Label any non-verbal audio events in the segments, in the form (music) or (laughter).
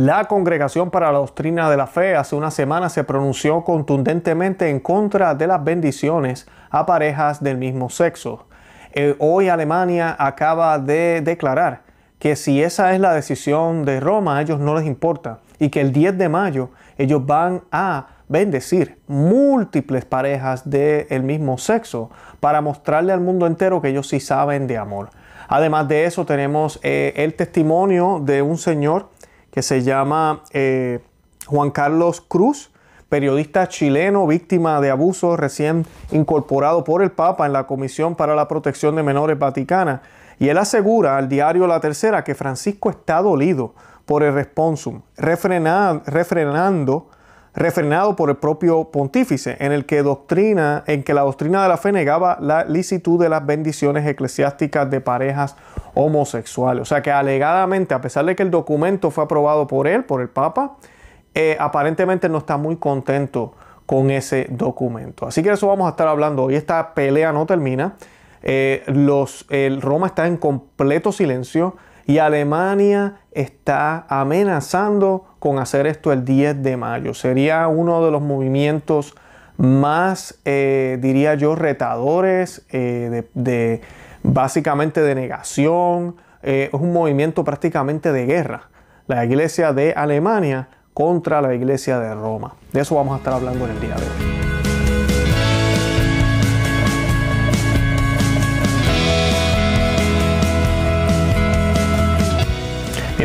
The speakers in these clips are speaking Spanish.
La Congregación para la Doctrina de la Fe hace una semana se pronunció contundentemente en contra de las bendiciones a parejas del mismo sexo. Eh, hoy Alemania acaba de declarar que si esa es la decisión de Roma, a ellos no les importa y que el 10 de mayo ellos van a bendecir múltiples parejas del mismo sexo para mostrarle al mundo entero que ellos sí saben de amor. Además de eso tenemos eh, el testimonio de un señor que se llama eh, Juan Carlos Cruz, periodista chileno, víctima de abuso, recién incorporado por el Papa en la Comisión para la Protección de Menores Vaticana. Y él asegura al diario La Tercera que Francisco está dolido por el responsum, refrenando refrenado por el propio pontífice, en el que doctrina, en que la doctrina de la fe negaba la licitud de las bendiciones eclesiásticas de parejas homosexuales. O sea que alegadamente, a pesar de que el documento fue aprobado por él, por el Papa, eh, aparentemente no está muy contento con ese documento. Así que eso vamos a estar hablando hoy. Esta pelea no termina. Eh, los, el Roma está en completo silencio. Y Alemania está amenazando con hacer esto el 10 de mayo. Sería uno de los movimientos más, eh, diría yo, retadores, eh, de, básicamente de negación. Eh, es un movimiento prácticamente de guerra. La iglesia de Alemania contra la iglesia de Roma. De eso vamos a estar hablando en el día de hoy.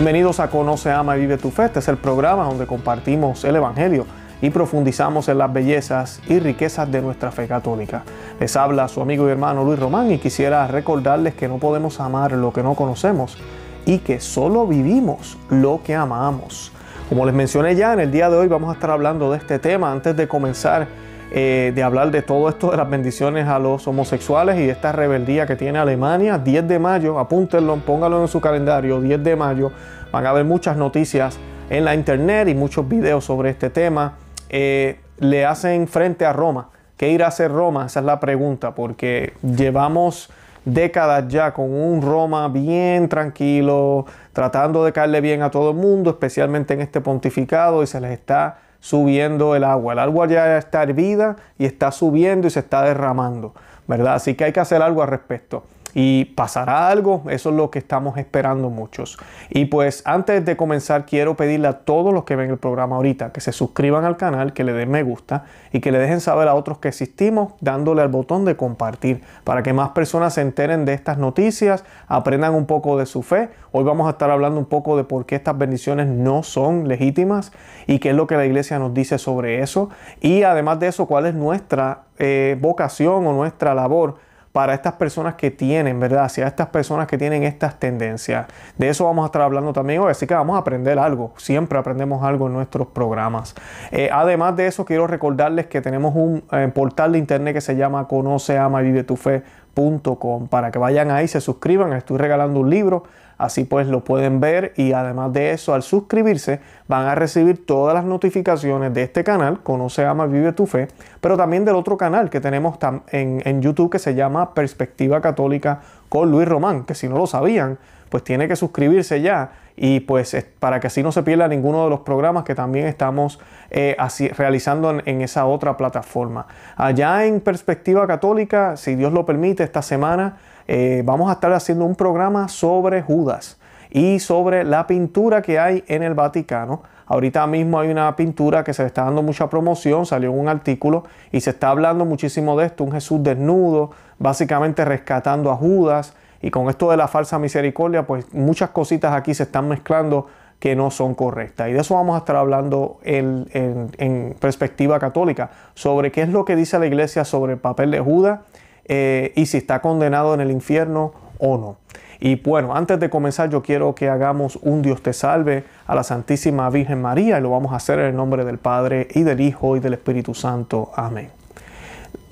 Bienvenidos a Conoce, Ama y Vive tu Fe. Este es el programa donde compartimos el Evangelio y profundizamos en las bellezas y riquezas de nuestra fe católica. Les habla su amigo y hermano Luis Román y quisiera recordarles que no podemos amar lo que no conocemos y que solo vivimos lo que amamos. Como les mencioné ya, en el día de hoy vamos a estar hablando de este tema. Antes de comenzar, eh, de hablar de todo esto de las bendiciones a los homosexuales y de esta rebeldía que tiene Alemania. 10 de mayo, apúntenlo, pónganlo en su calendario, 10 de mayo. Van a haber muchas noticias en la internet y muchos videos sobre este tema. Eh, le hacen frente a Roma. ¿Qué irá a hacer Roma? Esa es la pregunta, porque llevamos décadas ya con un Roma bien tranquilo, tratando de caerle bien a todo el mundo, especialmente en este pontificado, y se les está subiendo el agua. El agua ya está hervida y está subiendo y se está derramando, ¿verdad? Así que hay que hacer algo al respecto y pasará algo, eso es lo que estamos esperando muchos. Y pues antes de comenzar quiero pedirle a todos los que ven el programa ahorita que se suscriban al canal, que le den me gusta y que le dejen saber a otros que existimos dándole al botón de compartir para que más personas se enteren de estas noticias, aprendan un poco de su fe. Hoy vamos a estar hablando un poco de por qué estas bendiciones no son legítimas y qué es lo que la iglesia nos dice sobre eso y además de eso cuál es nuestra eh, vocación o nuestra labor para estas personas que tienen, ¿verdad? Hacia estas personas que tienen estas tendencias. De eso vamos a estar hablando también hoy, así que vamos a aprender algo. Siempre aprendemos algo en nuestros programas. Eh, además de eso, quiero recordarles que tenemos un eh, portal de internet que se llama conoce, para que vayan ahí, se suscriban. Estoy regalando un libro Así pues lo pueden ver y además de eso al suscribirse van a recibir todas las notificaciones de este canal, Conoce, Ama, Vive tu Fe, pero también del otro canal que tenemos en, en YouTube que se llama Perspectiva Católica con Luis Román, que si no lo sabían, pues tiene que suscribirse ya y pues para que así no se pierda ninguno de los programas que también estamos eh, así, realizando en, esa otra plataforma. Allá en Perspectiva Católica, si Dios lo permite, esta semana eh, vamos a estar haciendo un programa sobre Judas y sobre la pintura que hay en el Vaticano. Ahorita mismo hay una pintura que se le está dando mucha promoción, salió un artículo y se está hablando muchísimo de esto, un Jesús desnudo, básicamente rescatando a Judas y con esto de la falsa misericordia, pues muchas cositas aquí se están mezclando que no son correctas. Y de eso vamos a estar hablando en, perspectiva católica, sobre qué es lo que dice la iglesia sobre el papel de Judas eh, y si está condenado en el infierno o no. Y bueno, antes de comenzar yo quiero que hagamos un Dios te salve a la Santísima Virgen María y lo vamos a hacer en el nombre del Padre y del Hijo y del Espíritu Santo. Amén.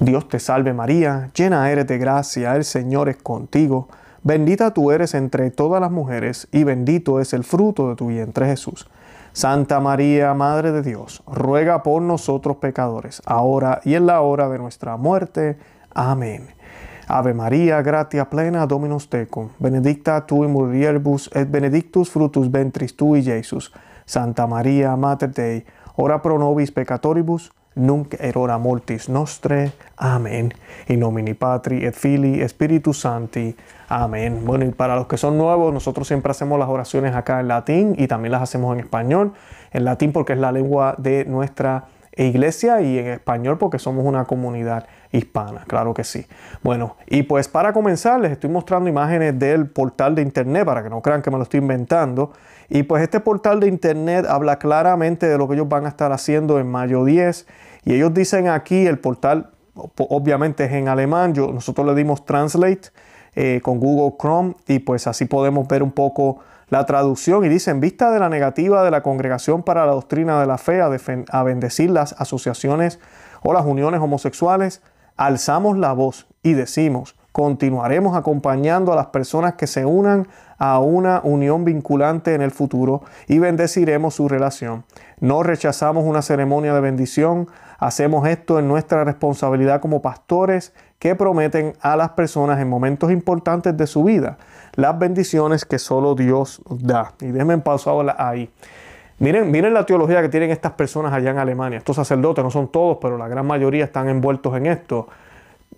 Dios te salve María, llena eres de gracia, el Señor es contigo, bendita tú eres entre todas las mujeres y bendito es el fruto de tu vientre Jesús. Santa María, Madre de Dios, ruega por nosotros pecadores, ahora y en la hora de nuestra muerte. Amén. Ave María, gratia plena, Dominus tecum, benedicta tu in mulieribus et benedictus frutus ventris tui, Jesús Santa María, Mater Dei, ora pro nobis peccatoribus, nunc erora mortis nostre. Amén. In nomini Patri et Filii Spiritus Sancti. Amén. Bueno, y para los que son nuevos, nosotros siempre hacemos las oraciones acá en latín y también las hacemos en español. En latín porque es la lengua de nuestra iglesia y en español porque somos una comunidad hispana, claro que sí. Bueno, y pues para comenzar les estoy mostrando imágenes del portal de internet para que no crean que me lo estoy inventando. Y pues este portal de internet habla claramente de lo que ellos van a estar haciendo en mayo 10 y ellos dicen aquí el portal obviamente es en alemán, Yo, nosotros le dimos translate eh, con Google Chrome y pues así podemos ver un poco la traducción y dice, en vista de la negativa de la Congregación para la Doctrina de la Fe a, a bendecir las asociaciones o las uniones homosexuales, alzamos la voz y decimos, continuaremos acompañando a las personas que se unan a una unión vinculante en el futuro y bendeciremos su relación. No rechazamos una ceremonia de bendición, hacemos esto en nuestra responsabilidad como pastores que prometen a las personas en momentos importantes de su vida, las bendiciones que solo Dios da. Y déjenme la ahí. Miren, miren la teología que tienen estas personas allá en Alemania. Estos sacerdotes no son todos, pero la gran mayoría están envueltos en esto.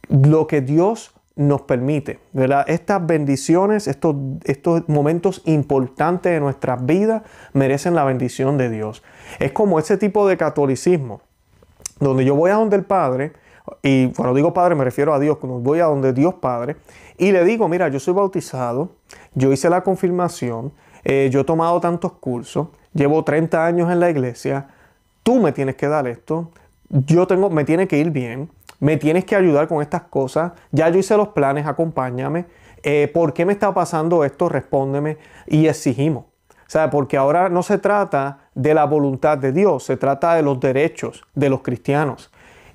Lo que Dios nos permite, Estas bendiciones, estos, estos momentos importantes de nuestras vidas merecen la bendición de Dios. Es como ese tipo de catolicismo, donde yo voy a donde el Padre y cuando digo Padre me refiero a Dios, cuando voy a donde Dios Padre, y le digo, mira, yo soy bautizado, yo hice la confirmación, eh, yo he tomado tantos cursos, llevo 30 años en la iglesia, tú me tienes que dar esto, yo tengo, me tiene que ir bien, me tienes que ayudar con estas cosas, ya yo hice los planes, acompáñame, eh, ¿por qué me está pasando esto? Respóndeme y exigimos. O sea, porque ahora no se trata de la voluntad de Dios, se trata de los derechos de los cristianos.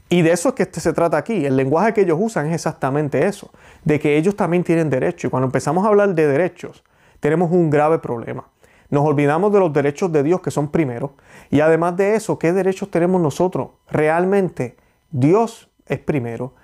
Y de eso es que este se trata aquí. El lenguaje que ellos usan es exactamente eso, de que ellos también tienen derecho. Y cuando empezamos a hablar de derechos, tenemos un grave problema. Nos olvidamos de los derechos de Dios que son primeros. Y además de eso, ¿qué derechos tenemos nosotros? Realmente, Dios es primero.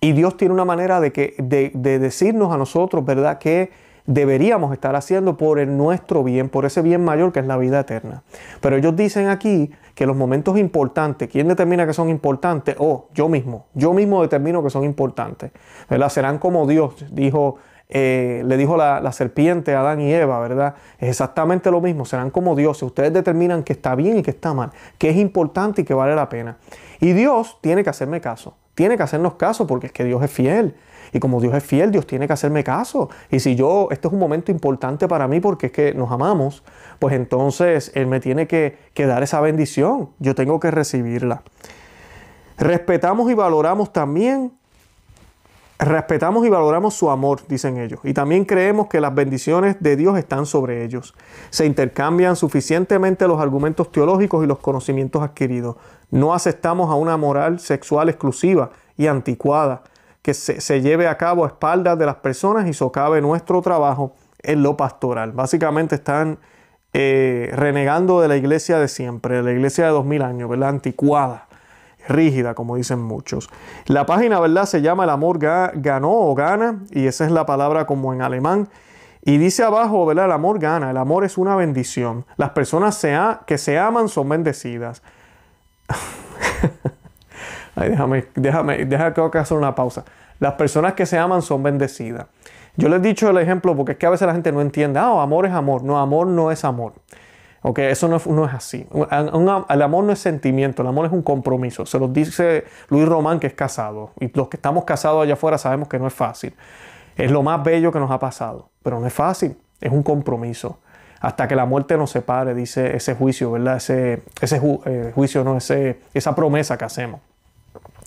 Y Dios tiene una manera de, que, de decirnos a nosotros, ¿verdad?, que deberíamos estar haciendo por el nuestro bien, por ese bien mayor que es la vida eterna. Pero ellos dicen aquí que los momentos importantes, ¿quién determina que son importantes? Oh, yo mismo, yo mismo determino que son importantes, ¿verdad? Serán como Dios, dijo eh, le dijo la, serpiente a Adán y Eva, ¿verdad? Es exactamente lo mismo, serán como Si Ustedes determinan que está bien y que está mal, que es importante y que vale la pena. Y Dios tiene que hacerme caso, tiene que hacernos caso porque es que Dios es fiel. Y como Dios es fiel, Dios tiene que hacerme caso. Y si yo, este es un momento importante para mí porque es que nos amamos, pues entonces Él me tiene que, que dar esa bendición. Yo tengo que recibirla. Respetamos y valoramos también Respetamos y valoramos su amor, dicen ellos, y también creemos que las bendiciones de Dios están sobre ellos. Se intercambian suficientemente los argumentos teológicos y los conocimientos adquiridos. No aceptamos a una moral sexual exclusiva y anticuada, que se, lleve a cabo a espaldas de las personas y socave nuestro trabajo en lo pastoral. Básicamente están eh, renegando de la iglesia de siempre, de la iglesia de 2000 años, Anticuada, rígida, como dicen muchos. La página, ¿verdad? Se llama El amor ganó o gana, y esa es la palabra como en alemán. Y dice abajo, El amor gana, el amor es una bendición. Las personas que se aman son bendecidas. (laughs) déjame, déjame, que hacer una pausa. Las personas que se aman son bendecidas. Yo les he dicho el ejemplo porque es que a veces la gente no entiende, ah, amor es amor. No, amor no es amor. Ok, eso no, es así. el amor no es sentimiento, el amor es un compromiso. Se lo dice Luis Román que es casado. Y los que estamos casados allá afuera sabemos que no es fácil. Es lo más bello que nos ha pasado, pero no es fácil, es un compromiso. Hasta que la muerte nos separe, dice ese juicio, ¿verdad? Ese, ese eh, juicio, no, ese, esa promesa que hacemos.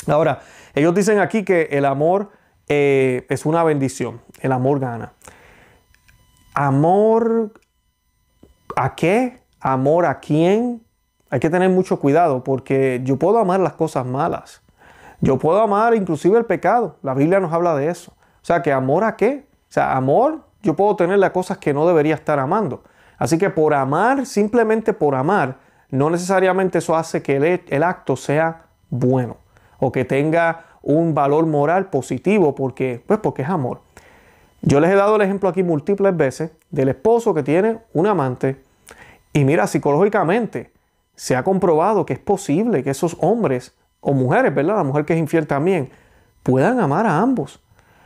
Ahora, ellos dicen aquí que el amor eh, es una bendición, el amor gana. ¿Amor a qué? ¿Amor a quién? Hay que tener mucho cuidado porque yo puedo amar las cosas malas. Yo puedo amar inclusive el pecado. La Biblia nos habla de eso. O sea, que amor a qué? O sea, amor, yo puedo tener las cosas que no debería estar amando. Así que por amar, simplemente por amar, no necesariamente eso hace que el acto sea bueno o que tenga un valor moral positivo, porque, pues porque es amor. Yo les he dado el ejemplo aquí múltiples veces del esposo que tiene un amante. Y mira, psicológicamente se ha comprobado que es posible que esos hombres o mujeres, ¿verdad? La mujer que es infiel también, puedan amar a ambos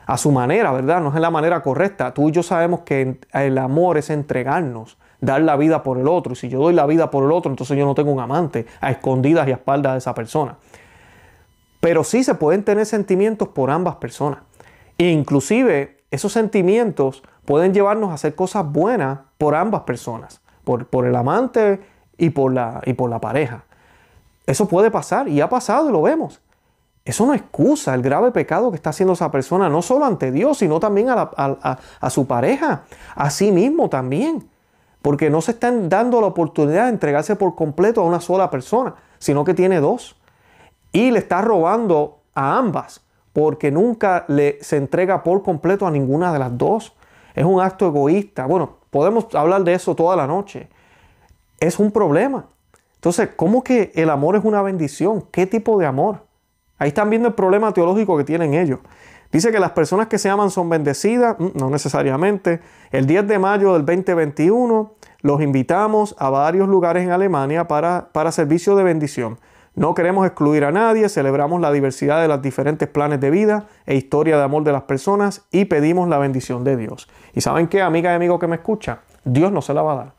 a su manera, ¿verdad? No es la manera correcta. Tú y yo sabemos que el amor es entregarnos, dar la vida por el otro. Y si yo doy la vida por el otro, entonces yo no tengo un amante a escondidas y a espaldas de esa persona. Pero sí se pueden tener sentimientos por ambas personas. E inclusive esos sentimientos pueden llevarnos a hacer cosas buenas por ambas personas, por, por el amante y por, la, y por la pareja. Eso puede pasar y ha pasado y lo vemos. Eso no excusa el grave pecado que está haciendo esa persona, no solo ante Dios, sino también a, su pareja, a sí mismo también. Porque no se están dando la oportunidad de entregarse por completo a una sola persona, sino que tiene dos y le está robando a ambas porque nunca le, se entrega por completo a ninguna de las dos. Es un acto egoísta. Bueno, podemos hablar de eso toda la noche. Es un problema. Entonces, ¿cómo que el amor es una bendición? ¿Qué tipo de amor? Ahí están viendo el problema teológico que tienen ellos. Dice que las personas que se aman son bendecidas, mm, no necesariamente. El 10 de mayo del 2021 los invitamos a varios lugares en Alemania para, para servicio de bendición. No queremos excluir a nadie, celebramos la diversidad de los diferentes planes de vida e historia de amor de las personas y pedimos la bendición de Dios. Y saben qué, amiga y amigo que me escucha, Dios no se la va a dar.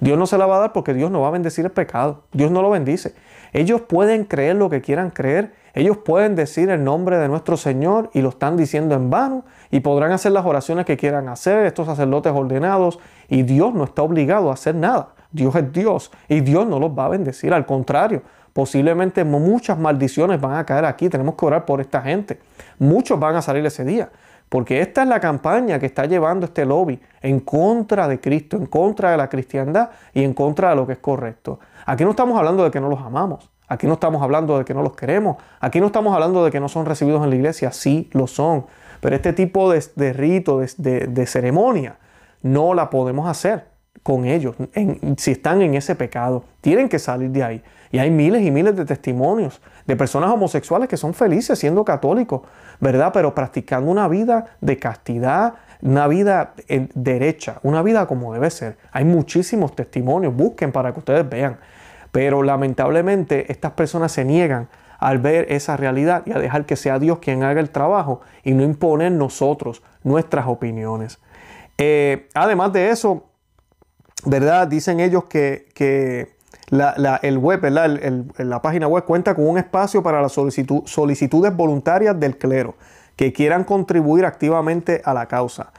Dios no se la va a dar porque Dios no va a bendecir el pecado. Dios no lo bendice. Ellos pueden creer lo que quieran creer. Ellos pueden decir el nombre de nuestro Señor y lo están diciendo en vano y podrán hacer las oraciones que quieran hacer, estos sacerdotes ordenados, y Dios no está obligado a hacer nada. Dios es Dios y Dios no los va a bendecir. Al contrario, Posiblemente muchas maldiciones van a caer aquí. Tenemos que orar por esta gente. Muchos van a salir ese día. Porque esta es la campaña que está llevando este lobby en contra de Cristo, en contra de la cristiandad y en contra de lo que es correcto. Aquí no estamos hablando de que no los amamos. Aquí no estamos hablando de que no los queremos. Aquí no estamos hablando de que no son recibidos en la iglesia. Sí lo son. Pero este tipo de, rito, de ceremonia, no la podemos hacer con ellos, si están en ese pecado. Tienen que salir de ahí. Y hay miles y miles de testimonios de personas homosexuales que son felices siendo católicos, ¿verdad? Pero practicando una vida de castidad, una vida eh, derecha, una vida como debe ser. Hay muchísimos testimonios, busquen para que ustedes vean. Pero lamentablemente estas personas se niegan al ver esa realidad y a dejar que sea Dios quien haga el trabajo y no imponer nosotros nuestras opiniones. Eh, además de eso, ¿verdad? Dicen ellos que, la, el web, la página web cuenta con un espacio para las solicitudes voluntarias del clero que quieran contribuir activamente a la causa.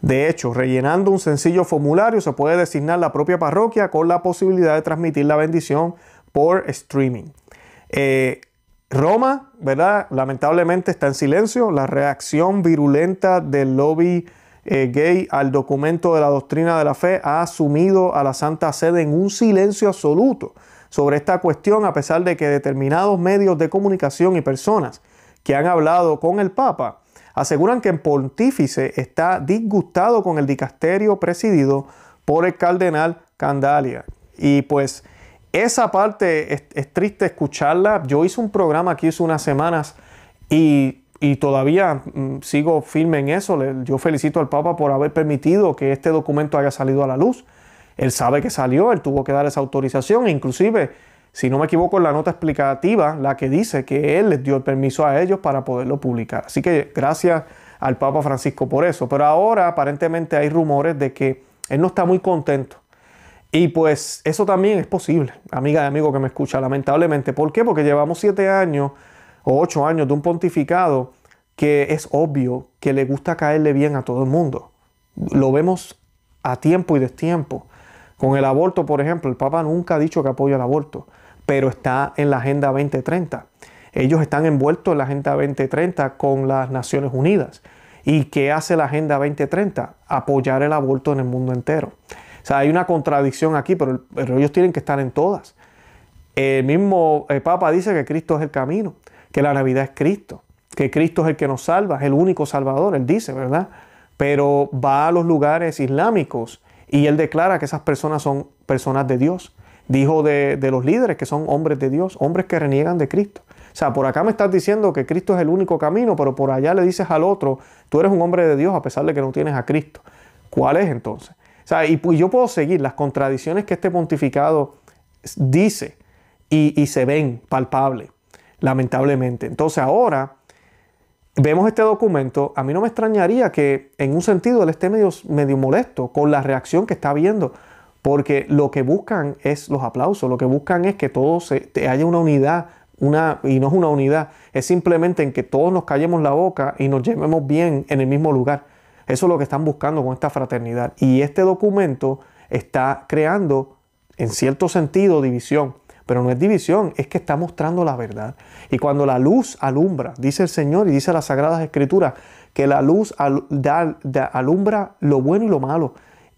De hecho, rellenando un sencillo formulario se puede designar la propia parroquia con la posibilidad de transmitir la bendición por streaming. Eh, Roma, ¿verdad? Lamentablemente está en silencio. La reacción virulenta del lobby eh, gay al documento de la doctrina de la fe, ha asumido a la Santa Sede en un silencio absoluto sobre esta cuestión, a pesar de que determinados medios de comunicación y personas que han hablado con el Papa aseguran que el pontífice está disgustado con el dicasterio presidido por el cardenal Candalia. Y pues esa parte es, es triste escucharla. Yo hice un programa aquí hace unas semanas y y todavía mm, sigo firme en eso. Yo felicito al Papa por haber permitido que este documento haya salido a la luz. Él sabe que salió, él tuvo que dar esa autorización. Inclusive, si no me equivoco, en la nota explicativa, la que dice que él les dio el permiso a ellos para poderlo publicar. Así que gracias al Papa Francisco por eso. Pero ahora aparentemente hay rumores de que él no está muy contento. Y pues eso también es posible, amiga y amigo que me escucha, lamentablemente. ¿Por qué? Porque llevamos siete años o ocho años de un pontificado que es obvio que le gusta caerle bien a todo el mundo. Lo vemos a tiempo y destiempo. Con el aborto, por ejemplo, el Papa nunca ha dicho que apoya el aborto, pero está en la Agenda 2030. Ellos están envueltos en la Agenda 2030 con las Naciones Unidas. ¿Y qué hace la Agenda 2030? Apoyar el aborto en el mundo entero. O sea, hay una contradicción aquí, pero, ellos tienen que estar en todas. El mismo eh, Papa dice que Cristo es el camino que la Navidad es Cristo, que Cristo es el que nos salva, es el único salvador, él dice, ¿verdad? Pero va a los lugares islámicos y él declara que esas personas son personas de Dios. Dijo de, de los líderes que son hombres de Dios, hombres que reniegan de Cristo. O sea, por acá me estás diciendo que Cristo es el único camino, pero por allá le dices al otro, tú eres un hombre de Dios a pesar de que no tienes a Cristo. ¿Cuál es entonces? O sea, y, yo puedo seguir las contradicciones que este pontificado dice y, y se ven palpables lamentablemente. Entonces ahora vemos este documento, a mí no me extrañaría que en un sentido él esté medio, molesto con la reacción que está viendo, porque lo que buscan es los aplausos, lo que buscan es que todos haya una unidad, una, y no es una unidad, es simplemente en que todos nos callemos la boca y nos llevemos bien en el mismo lugar. Eso es lo que están buscando con esta fraternidad. Y este documento está creando, en cierto sentido, división pero no es división, es que está mostrando la verdad. Y cuando la luz alumbra, dice el Señor y dice las Sagradas Escrituras, que la luz al, alumbra lo bueno y lo malo.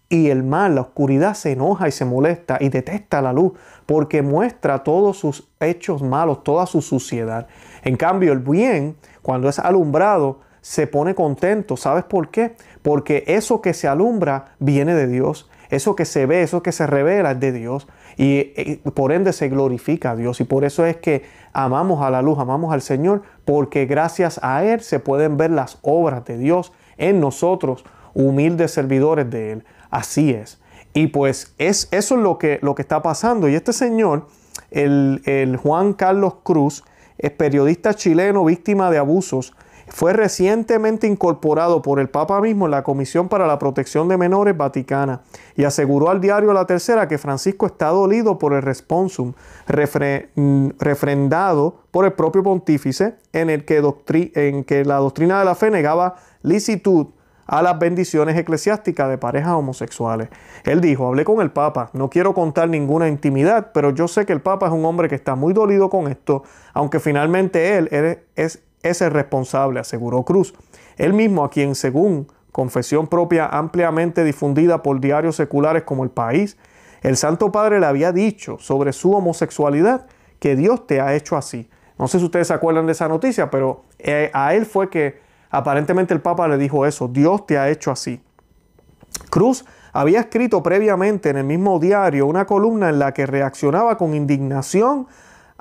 Y el mal, la oscuridad se enoja y se molesta y detesta la luz porque muestra todos sus hechos malos, toda su suciedad. En cambio, el bien, cuando es alumbrado, se pone contento. ¿Sabes por qué? Porque eso que se alumbra viene de Dios. Eso que se ve, eso que se revela es de Dios. Y, eh, por ende se glorifica a Dios. Y por eso es que amamos a la luz, amamos al Señor, porque gracias a Él se pueden ver las obras de Dios en nosotros, humildes servidores de Él. Así es. Y pues es, eso es lo que, lo que está pasando. Y este señor, el, el Juan Carlos Cruz, es periodista chileno víctima de abusos, fue recientemente incorporado por el Papa mismo en la Comisión para la Protección de Menores Vaticana y aseguró al diario La Tercera que Francisco está dolido por el responsum mm, refrendado por el propio pontífice en el que, en que la doctrina de la fe negaba licitud a las bendiciones eclesiásticas de parejas homosexuales. Él dijo, hablé con el Papa, no quiero contar ninguna intimidad, pero yo sé que el Papa es un hombre que está muy dolido con esto, aunque finalmente él es es el responsable, aseguró Cruz. Él mismo, a quien según confesión propia ampliamente difundida por diarios seculares como El País, el Santo Padre le había dicho sobre su homosexualidad que Dios te ha hecho así. No sé si ustedes se acuerdan de esa noticia, pero eh, a él fue que aparentemente el Papa le dijo eso, Dios te ha hecho así. Cruz había escrito previamente en el mismo diario una columna en la que reaccionaba con indignación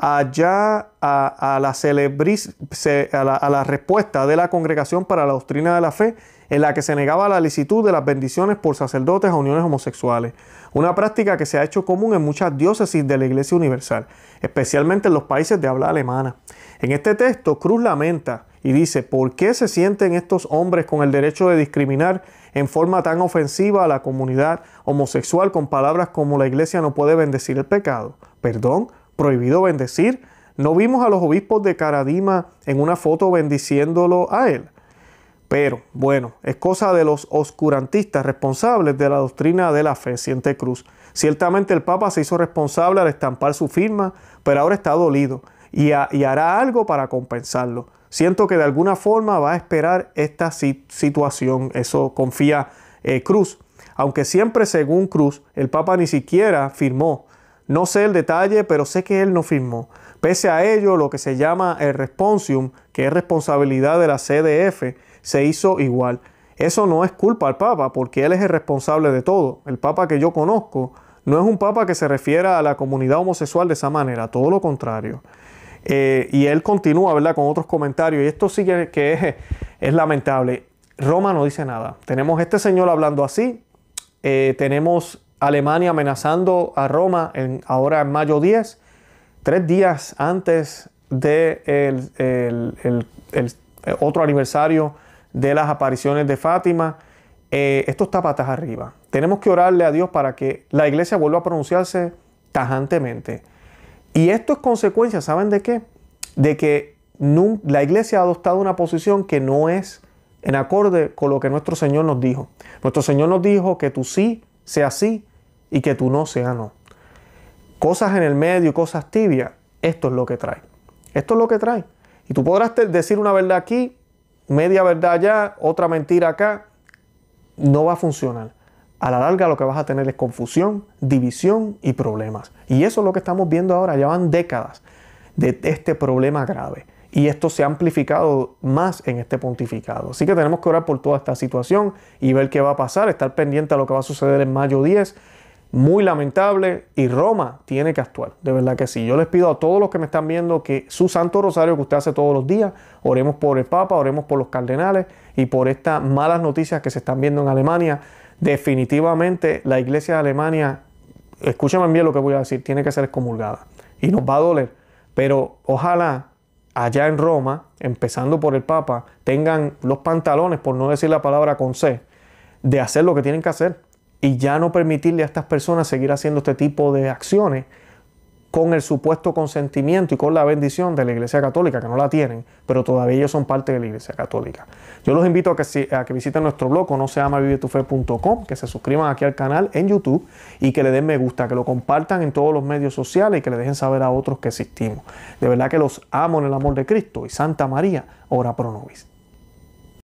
allá a, la la, a, la respuesta de la congregación para la doctrina de la fe, en la que se negaba la licitud de las bendiciones por sacerdotes a uniones homosexuales, una práctica que se ha hecho común en muchas diócesis de la Iglesia Universal, especialmente en los países de habla alemana. En este texto, Cruz lamenta y dice, ¿por qué se sienten estos hombres con el derecho de discriminar en forma tan ofensiva a la comunidad homosexual con palabras como la iglesia no puede bendecir el pecado? Perdón, prohibido bendecir. No vimos a los obispos de Caradima en una foto bendiciéndolo a él. Pero bueno, es cosa de los oscurantistas responsables de la doctrina de la fe, siente Cruz. Ciertamente el Papa se hizo responsable al estampar su firma, pero ahora está dolido y, hará algo para compensarlo. Siento que de alguna forma va a esperar esta situación, eso confía eh, Cruz. Aunque siempre según Cruz, el Papa ni siquiera firmó no sé el detalle, pero sé que él no firmó. Pese a ello, lo que se llama el responsium, que es responsabilidad de la CDF, se hizo igual. Eso no es culpa al Papa, porque él es el responsable de todo. El Papa que yo conozco no es un Papa que se refiera a la comunidad homosexual de esa manera, todo lo contrario. Eh, y él continúa, ¿verdad?, con otros comentarios. Y esto sí que, es, lamentable. Roma no dice nada. Tenemos este señor hablando así, eh, tenemos Alemania amenazando a Roma en, ahora en mayo 10, tres días antes del de eh, otro aniversario de las apariciones de Fátima. Eh, esto está patas arriba. Tenemos que orarle a Dios para que la iglesia vuelva a pronunciarse tajantemente. Y esto es consecuencia, ¿saben de qué? De que la iglesia ha adoptado una posición que no es en acorde con lo que nuestro Señor nos dijo. Nuestro Señor nos dijo que tú sí sea sí y que tú no seas no. Cosas en el medio, cosas tibias, esto es lo que trae. Esto es lo que trae. Y tú podrás decir una verdad aquí, media verdad allá, otra mentira acá. No va a funcionar. A la larga lo que vas a tener es confusión, división y problemas. Y eso es lo que estamos viendo ahora. Llevan décadas de este problema grave. Y esto se ha amplificado más en este pontificado. Así que tenemos que orar por toda esta situación y ver qué va a pasar, estar pendiente a lo que va a suceder en mayo 10 muy lamentable y Roma tiene que actuar. De verdad que sí. Yo les pido a todos los que me están viendo que su santo rosario que usted hace todos los días, oremos por el Papa, oremos por los cardenales y por estas malas noticias que se están viendo en Alemania. Definitivamente la iglesia de Alemania, escúchame bien lo que voy a decir, tiene que ser excomulgada y nos va a doler. Pero ojalá allá en Roma, empezando por el Papa, tengan los pantalones, por no decir la palabra con C, de hacer lo que tienen que hacer y ya no permitirle a estas personas seguir haciendo este tipo de acciones con el supuesto consentimiento y con la bendición de la Iglesia Católica, que no la tienen, pero todavía ellos son parte de la Iglesia Católica. Yo los invito a que, a que visiten nuestro blog, no se vivetufe.com, que se suscriban aquí al canal en YouTube y que le den me gusta, que lo compartan en todos los medios sociales y que le dejen saber a otros que existimos. De verdad que los amo en el amor de Cristo y Santa María, ora pro nobis.